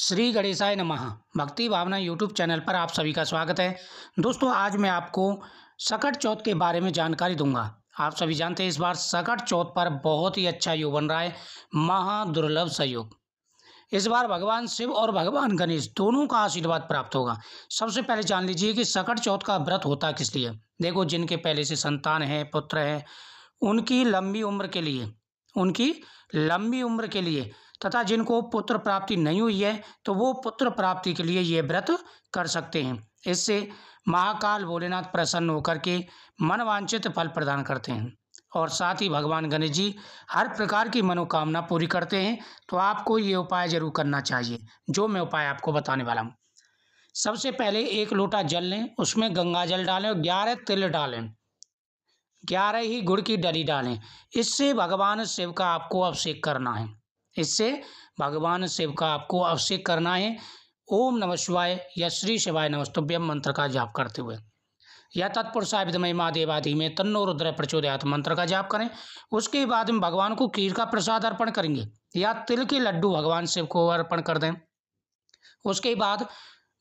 श्री गणेशाय नमः भक्ति भावना यूट्यूब चैनल पर आप सभी का स्वागत है दोस्तों आज मैं आपको सकट चौथ के बारे में जानकारी दूंगा आप सभी जानते हैं इस बार सकट चौथ पर बहुत ही अच्छा योग बन रहा है महादुर्लभ सहयोग इस बार भगवान शिव और भगवान गणेश दोनों का आशीर्वाद प्राप्त होगा सबसे पहले जान लीजिए कि सकट चौथ का व्रत होता किस लिए देखो जिनके पहले से संतान है पुत्र है उनकी लंबी उम्र के लिए उनकी लंबी उम्र के लिए तथा जिनको पुत्र प्राप्ति नहीं हुई है तो वो पुत्र प्राप्ति के लिए ये व्रत कर सकते हैं इससे महाकाल भोलेनाथ प्रसन्न होकर के मनवांछित फल प्रदान करते हैं और साथ ही भगवान गणेश जी हर प्रकार की मनोकामना पूरी करते हैं तो आपको ये उपाय जरूर करना चाहिए जो मैं उपाय आपको बताने वाला हूँ सबसे पहले एक लोटा जल लें उसमें गंगा जल डालें और ग्यारह तिल डालें ग्यारह ही गुड़ की डली डालें इससे भगवान शिव का आपको अभिषेक करना है इससे भगवान शिव का आपको अभिषेक करना है ओम नमः शिवाय या श्री शिवाय नमस्तुभ्यम मंत्र का जाप करते हुए या तत्पुरुषा विदमय महादेवादि में तन्नो रुद्र प्रचोदयात मंत्र का जाप करें उसके बाद में भगवान को खीर का प्रसाद अर्पण करेंगे या तिल के लड्डू भगवान शिव को अर्पण कर दें उसके बाद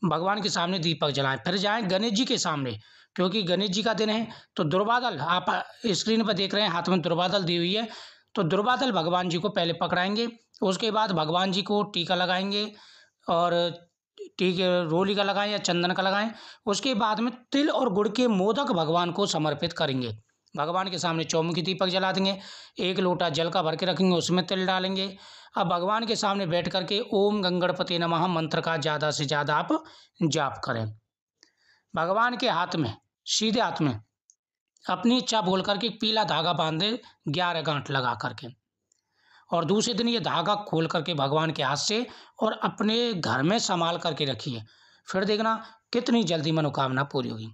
भगवान के सामने दीपक जलाएं फिर जाएं गणेश जी के सामने क्योंकि गणेश जी का दिन है तो दुर्बादल आप स्क्रीन पर देख रहे हैं हाथ में दुर्बादल दी हुई है तो दुर्बादल भगवान जी को पहले पकड़ाएंगे उसके बाद भगवान जी को टीका लगाएंगे और टीके रोली का लगाएं या चंदन का लगाएं उसके बाद में तिल और गुड़ के मोदक भगवान को समर्पित करेंगे भगवान के सामने चौमुखी दीपक जला देंगे एक लोटा जल का भर के रखेंगे उसमें तिल डालेंगे अब भगवान के सामने बैठ करके ओम गंगणपति नमः मंत्र का ज़्यादा से ज़्यादा आप जाप करें भगवान के हाथ में सीधे हाथ में अपनी इच्छा बोल करके पीला धागा बांधे ग्यारह गांठ लगा करके और दूसरे दिन ये धागा खोल करके भगवान के हाथ से और अपने घर में संभाल करके रखिए फिर देखना कितनी जल्दी मनोकामना पूरी होगी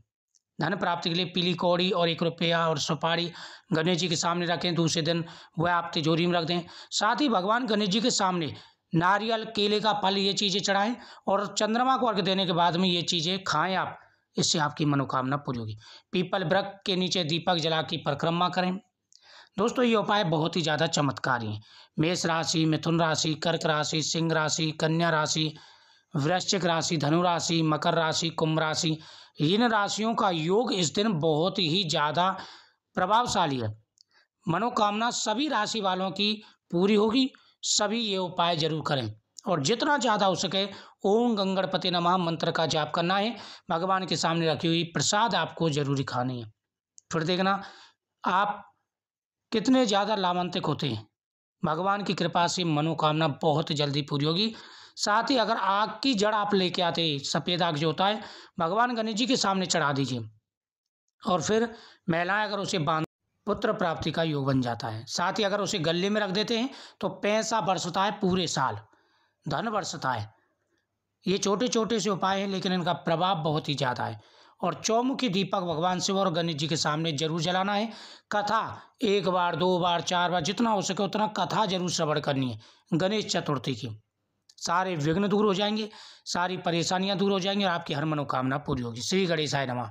धन प्राप्ति के लिए पीली कौड़ी और एक रुपया और सुपारी गणेश जी के सामने रखें दूसरे दिन वह आप तिजोरी में रख दें साथ ही भगवान गणेश जी के सामने नारियल केले का फल ये चीज़ें चढ़ाएं और चंद्रमा को अर्घ देने के बाद में ये चीज़ें खाएं आप इससे आपकी मनोकामना पूरी होगी पीपल वृक्ष के नीचे दीपक जला की परिक्रमा करें दोस्तों ये उपाय बहुत ही ज़्यादा चमत्कारी हैं मेष राशि मिथुन राशि कर्क राशि सिंह राशि कन्या राशि वृश्चिक राशि धनु राशि मकर राशि कुंभ राशि इन राशियों का योग इस दिन बहुत ही ज़्यादा प्रभावशाली है मनोकामना सभी राशि वालों की पूरी होगी सभी ये उपाय जरूर करें और जितना ज़्यादा हो सके ओम गंगणपति नमा मंत्र का जाप करना है भगवान के सामने रखी हुई प्रसाद आपको जरूरी खानी है फिर देखना आप कितने ज़्यादा लाभान्वित होते हैं भगवान की कृपा से मनोकामना बहुत जल्दी पूरी होगी साथ ही अगर आग की जड़ आप लेके आते सफ़ेद आग जो होता है भगवान गणेश जी के सामने चढ़ा दीजिए और फिर महिलाएं अगर उसे बांध पुत्र प्राप्ति का योग बन जाता है साथ ही अगर उसे गले में रख देते हैं तो पैसा बरसता है पूरे साल धन वर्षता है ये छोटे छोटे से उपाय हैं लेकिन इनका प्रभाव बहुत ही ज़्यादा है और चौमुखी दीपक भगवान शिव और गणेश जी के सामने जरूर जलाना है कथा एक बार दो बार चार बार जितना हो सके उतना कथा जरूर श्रवण करनी है गणेश चतुर्थी की सारे विघ्न दूर हो जाएंगे सारी परेशानियां दूर हो जाएंगी और आपकी हर मनोकामना पूरी होगी श्री गणेशाय नमा